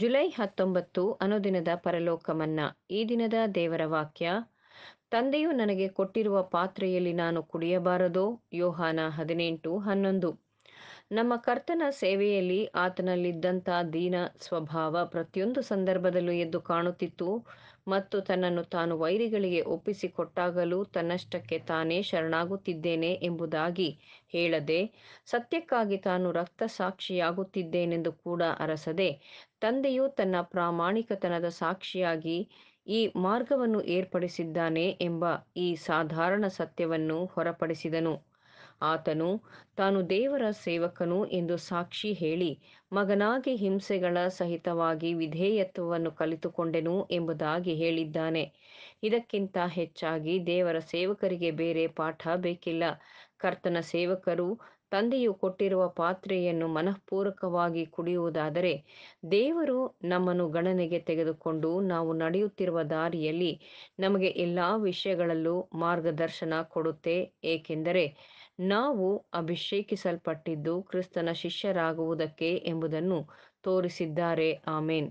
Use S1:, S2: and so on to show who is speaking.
S1: July ಹತ್ತೊಂಬತ್ತು ಅನುದಿನದ ಪರಲೋಕಮನ್ನ ಈ ದಿನದ ದೇವರ ವಾಕ್ಯ ತಂದೆಯು ನನಗೆ ಕೊಟ್ಟಿರುವ ಪಾತ್ರೆಯಲ್ಲಿ ನಾನು ಕುಡಿಯಬಾರದು ಯೋಹಾನ ಹದಿನೆಂಟು ಹನ್ನೊಂದು ನಮ್ಮ ಕರ್ತನ ಸೇವೆಯಲ್ಲಿ ಆತನಲ್ಲಿದ್ದಂಥ ದೀನ ಸ್ವಭಾವ ಪ್ರತಿಯೊಂದು ಸಂದರ್ಭದಲ್ಲೂ ಎದ್ದು ಕಾಣುತ್ತಿತ್ತು ಮತ್ತು ತನ್ನನ್ನು ತಾನು ವೈರಿಗಳಿಗೆ ಒಪ್ಪಿಸಿಕೊಟ್ಟಾಗಲೂ ತನ್ನಷ್ಟಕ್ಕೆ ತಾನೇ ಶರಣಾಗುತ್ತಿದ್ದೇನೆ ಎಂಬುದಾಗಿ ಹೇಳದೆ ಸತ್ಯಕ್ಕಾಗಿ ತಾನು ರಕ್ತ ಸಾಕ್ಷಿಯಾಗುತ್ತಿದ್ದೇನೆಂದು ಕೂಡ ಅರಸದೆ ತಂದೆಯು ತನ್ನ ಪ್ರಾಮಾಣಿಕತನದ ಸಾಕ್ಷಿಯಾಗಿ ಈ ಮಾರ್ಗವನ್ನು ಏರ್ಪಡಿಸಿದ್ದಾನೆ ಎಂಬ ಈ ಸಾಧಾರಣ ಸತ್ಯವನ್ನು ಹೊರಪಡಿಸಿದನು ಆತನು ತಾನು ದೇವರ ಸೇವಕನು ಎಂದು ಸಾಕ್ಷಿ ಹೇಳಿ ಮಗನಾಗಿ ಹಿಂಸೆಗಳ ಸಹಿತವಾಗಿ ವಿಧೇಯತ್ವವನ್ನು ಕಲಿತುಕೊಂಡೆನು ಎಂಬುದಾಗಿ ಹೇಳಿದ್ದಾನೆ ಇದಕ್ಕಿಂತ ಹೆಚ್ಚಾಗಿ ದೇವರ ಸೇವಕರಿಗೆ ಬೇರೆ ಪಾಠ ಬೇಕಿಲ್ಲ ಕರ್ತನ ಸೇವಕರು ತಂದೆಯು ಕೊಟ್ಟಿರುವ ಪಾತ್ರೆಯನ್ನು ಮನಃಪೂರ್ವಕವಾಗಿ ಕುಡಿಯುವುದಾದರೆ ದೇವರು ನಮ್ಮನ್ನು ಗಣನೆಗೆ ತೆಗೆದುಕೊಂಡು ನಾವು ನಡೆಯುತ್ತಿರುವ ದಾರಿಯಲ್ಲಿ ನಮಗೆ ಎಲ್ಲ ವಿಷಯಗಳಲ್ಲೂ ಮಾರ್ಗದರ್ಶನ ಕೊಡುತ್ತೆ ಏಕೆಂದರೆ ನಾವು ಅಭಿಷೇಕಿಸಲ್ಪಟ್ಟಿದ್ದು ಕ್ರಿಸ್ತನ ಶಿಷ್ಯರಾಗುವುದಕ್ಕೆ ಎಂಬುದನ್ನು ತೋರಿಸಿದ್ದಾರೆ ಆಮೇನ್